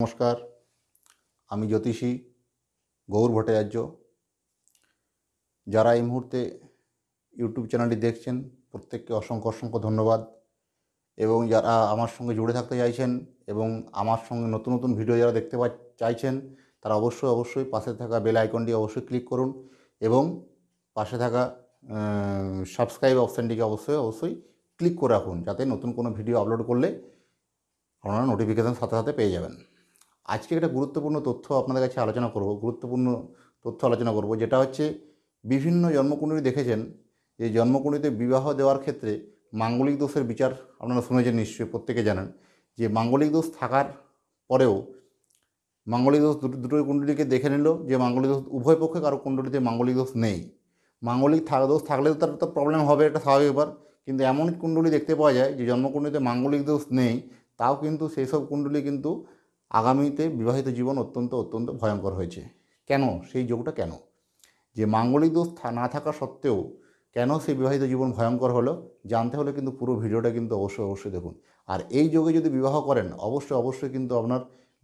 নমস্কার আমি জ্যোতিষী গৌর ভট্টাচার্য যারা এই মুহূর্তে ইউটিউব চ্যানেলটি দেখছেন প্রত্যেককে অসংখ্য অসংখ্য ধন্যবাদ এবং যারা আমার সঙ্গে জুড়ে থাকতে চাইছেন এবং আমার সঙ্গে নতুন নতুন ভিডিও যারা দেখতে চাইছেন তারা অবশ্যই অবশ্যই পাশে থাকা বেল আইকনটি অবশ্যই ক্লিক করুন এবং পাশে থাকা সাবস্ক্রাইব অপশানটিকে অবশ্যই অবশ্যই ক্লিক করে রাখুন যাতে নতুন কোনো ভিডিও আপলোড করলে আপনারা নোটিফিকেশান সাথে সাথে পেয়ে যাবেন আজকে একটা গুরুত্বপূর্ণ তথ্য আপনাদের কাছে আলোচনা করব গুরুত্বপূর্ণ তথ্য আলোচনা করব যেটা হচ্ছে বিভিন্ন জন্মকুণ্ডলী দেখেছেন যে জন্মকুণ্ডিতে বিবাহ দেওয়ার ক্ষেত্রে মাঙ্গলিক দোষের বিচার আপনারা শুনেছেন নিশ্চয়ই প্রত্যেকে জানেন যে মাঙ্গলিক দোষ থাকার পরেও মাঙ্গলিক দোষ দুটো দুটোই কুণ্ডলীকে দেখে নিল যে মাঙ্গলিক দোষ উভয় পক্ষে কারো কুণ্ডলিতে মাঙ্গলিক দোষ নেই মাঙ্গলিক থাকা দোষ থাকলে তো তার তো প্রবলেম হবে এটা স্বাভাবিক ব্যাপার কিন্তু এমন কুণ্ডলী দেখতে পাওয়া যায় যে জন্মকুণ্ডিতে মাঙ্গলিক দোষ নেই তাও কিন্তু সেই সব কুণ্ডলী কিন্তু আগামীতে বিবাহিত জীবন অত্যন্ত অত্যন্ত ভয়ঙ্কর হয়েছে কেন সেই যোগটা কেন যে মাঙ্গলিক দোষ না থাকা সত্ত্বেও কেন সেই বিবাহিত জীবন ভয়ঙ্কর হলো জানতে হলে কিন্তু পুরো ভিডিওটা কিন্তু অবশ্যই অবশ্যই দেখুন আর এই যোগে যদি বিবাহ করেন অবশ্যই অবশ্যই কিন্তু আপনার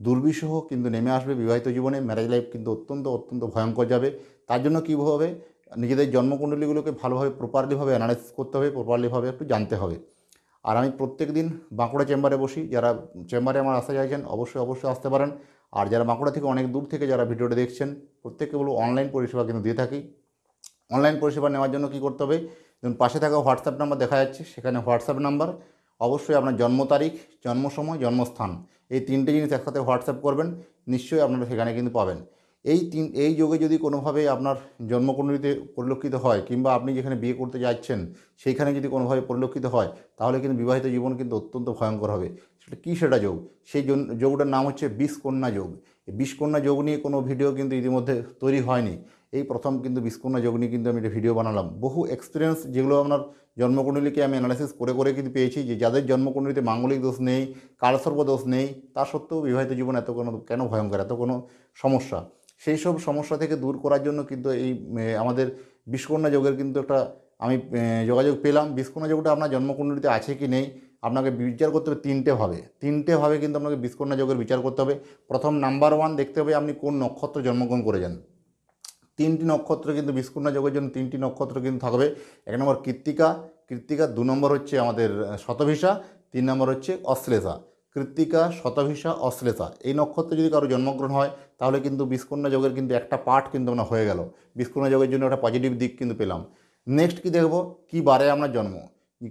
দুর্বিষহ কিন্তু নেমে আসবে বিবাহিত জীবনে ম্যারেজ লাইফ কিন্তু অত্যন্ত অত্যন্ত ভয়ঙ্কর যাবে তার জন্য কীভাবে নিজেদের জন্মকুণ্ডলীগুলোকে ভালোভাবে প্রপারলিভাবে অ্যানালাইসিস করতে হবে প্রপারলিভাবে একটু জানতে হবে আর আমি প্রত্যেক দিন বাঁকুড়া চেম্বারে বসি যারা চেম্বারে আমার আসতে চাইছেন অবশ্যই অবশ্যই আসতে পারেন আর যারা বাঁকুড়া থেকে অনেক দূর থেকে যারা ভিডিওটা দেখছেন প্রত্যেককে বলবো অনলাইন পরিষেবা কিন্তু দিয়ে থাকি অনলাইন পরিষেবা নেওয়ার জন্য কি করতে হবে যেমন পাশে থাকা হোয়াটসঅ্যাপ নাম্বার দেখা যাচ্ছে সেখানে হোয়াটসঅ্যাপ নাম্বার অবশ্যই আপনার জন্ম তারিখ জন্ম সময় জন্মস্থান এই তিনটে জিনিস একসাথে হোয়াটসঅ্যাপ করবেন নিশ্চয়ই আপনারা সেখানে কিন্তু পাবেন এই তিন এই যোগে যদি কোনোভাবে আপনার জন্মকুণ্ডলিতে পরিলক্ষিত হয় কিংবা আপনি যেখানে বিয়ে করতে যাচ্ছেন সেইখানে যদি কোনোভাবে পরিলক্ষিত হয় তাহলে কিন্তু বিবাহিত জীবন কিন্তু অত্যন্ত ভয়ঙ্কর হবে সেটা কী সেটা যোগ সেই যোগটার নাম হচ্ছে বিষকন্যা যোগ এই বিষকন্যা যোগ নিয়ে কোনো ভিডিও কিন্তু ইতিমধ্যে তৈরি হয়নি এই প্রথম কিন্তু বিষকন্যা যোগ নিয়ে কিন্তু আমি একটা ভিডিও বানালাম বহু এক্সপিরিয়েন্স যেগুলো আপনার জন্মকুণ্ডলীকে আমি অ্যানালাইসিস করে করে কিন্তু পেয়েছি যে যাদের জন্মকুণ্ডলিতে মাঙ্গলিক দোষ নেই কালসর্প দোষ নেই তা সত্ত্বেও বিবাহিত জীবন এত কোনো কেন ভয়ঙ্কর এত কোনো সমস্যা সেই সব সমস্যা থেকে দূর করার জন্য কিন্তু এই আমাদের বিশ্বকর্ণা যোগের কিন্তু একটা আমি যোগাযোগ পেলাম বিশ্বকর্ণা যোগটা আপনার জন্মকুণ্ডলিতে আছে কি নেই আপনাকে বিচার করতে হবে তিনটেভাবে তিনটেভাবে কিন্তু আপনাকে বিশ্বকর্ণা যোগের বিচার করতে হবে প্রথম নাম্বার ওয়ান দেখতে হবে আপনি কোন নক্ষত্র জন্মগ্রহণ করেছেন তিনটি নক্ষত্র কিন্তু বিষ্কুণা যোগের জন্য তিনটি নক্ষত্র কিন্তু থাকবে এক নম্বর কৃত্তিকা কৃত্তিকা দু নম্বর হচ্ছে আমাদের শতভিসা তিন নম্বর হচ্ছে অশ্লেষা কৃত্তিকা শতভিসা অশ্লেষা এই নক্ষত্রে যদি কারো জন্মগ্রহণ হয় তাহলে কিন্তু বিষ্কন্যা যোগের কিন্তু একটা পার্ট কিন্তু আমরা হয়ে গেল বিষ্কন্যা যোগের জন্য একটা পজিটিভ দিক কিন্তু পেলাম নেক্সট কী দেখব কি বারে আমরা জন্ম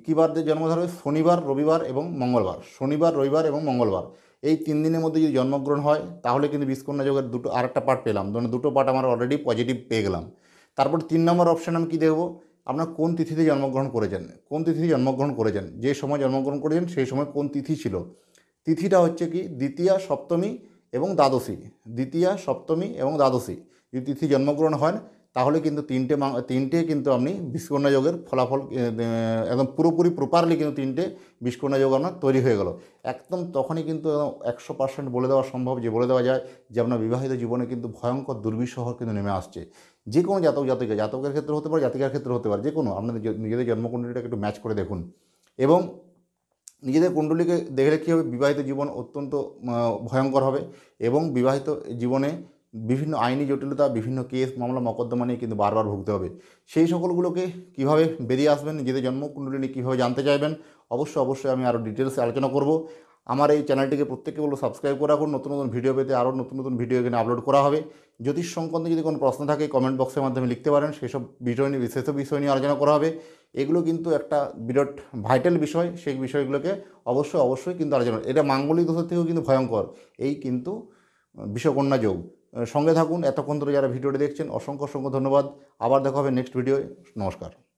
কী বার জন্ম ধরবে শনিবার রবিবার এবং মঙ্গলবার শনিবার রবিবার এবং মঙ্গলবার এই তিন দিনের মধ্যে যদি জন্মগ্রহণ হয় তাহলে কিন্তু বিষ্কন্যা যোগের দুটো আর একটা পার্ট পেলাম ধরুন দুটো পার্ট আমরা অলরেডি পজিটিভ পেয়ে গেলাম তারপর তিন নম্বর অপশান আমি কী দেখব আপনার কোন তিথিতে জন্মগ্রহণ করেছেন কোন তিথিতে জন্মগ্রহণ করেছেন যে সময় জন্মগ্রহণ করেছেন সেই সময় কোন তিথি ছিল তিথিটা হচ্ছে কি দ্বিতীয়া সপ্তমী এবং দ্বাদশী দ্বিতীয়া সপ্তমী এবং দ্বাদশী যদি তিথি জন্মগ্রহণ হয় তাহলে কিন্তু তিনটে তিনটে কিন্তু আপনি বিষ্কর্ণা যোগের ফলাফল একদম পুরোপুরি প্রপারলি কিন্তু তিনটে বিষ্কর্ণা যোগ আপনার তৈরি হয়ে গেল একদম তখনই কিন্তু একশো পার্সেন্ট বলে দেওয়া সম্ভব যে বলে দেওয়া যায় যে আপনার বিবাহিত জীবনে কিন্তু ভয়ঙ্কর দুর্বিষহ কিন্তু নেমে আসছে যে কোনো জাতক জাতিকা জাতকের ক্ষেত্রে হতে পারে জাতিকার ক্ষেত্রে হতে পারে যে কোনো আপনাদের নিজেদের জন্মকুণ্ডলিটাকে একটু ম্যাচ করে দেখুন এবং নিজেদের কুণ্ডলীকে দেখলে কী হবে বিবাহিত জীবন অত্যন্ত ভয়ঙ্কর হবে এবং বিবাহিত জীবনে বিভিন্ন আইনি জটিলতা বিভিন্ন কেস মামলা মকদ্দমা নিয়ে কিন্তু বারবার ভুগতে হবে সেই সকলগুলোকে কিভাবে বেরিয়ে আসবেন নিজেদের জন্মকুণ্ডলী নিয়ে কীভাবে জানতে চাইবেন অবশ্যই অবশ্যই আমি আরও ডিটেলসে আলোচনা করব আমার এই চ্যানেলটিকে প্রত্যেককে বলবো সাবস্ক্রাইব করে রাখুন নতুন নতুন ভিডিও পেতে আরও নতুন নতুন ভিডিও এখানে আপলোড করা হবে জ্যোতিষ সংক্রান্ত যদি কোনো প্রশ্ন থাকে কমেন্ট বক্সের মাধ্যমে লিখতে পারেন সেসব বিষয় নিয়ে বিশেষ বিষয় নিয়ে আলোচনা করা হবে এগুলো কিন্তু একটা বিরাট ভাইটাল বিষয় সেই বিষয়গুলোকে অবশ্যই অবশ্যই কিন্তু আলোচনা এটা মাঙ্গলিক দোষের থেকেও কিন্তু ভয়ঙ্কর এই কিন্তু বিশ্বকন্যা যোগ সঙ্গে থাকুন এতক্ষণ ধরে যারা ভিডিওটি দেখছেন অসংখ্য অসংখ্য ধন্যবাদ আবার দেখা হবে নেক্সট ভিডিওয় নমস্কার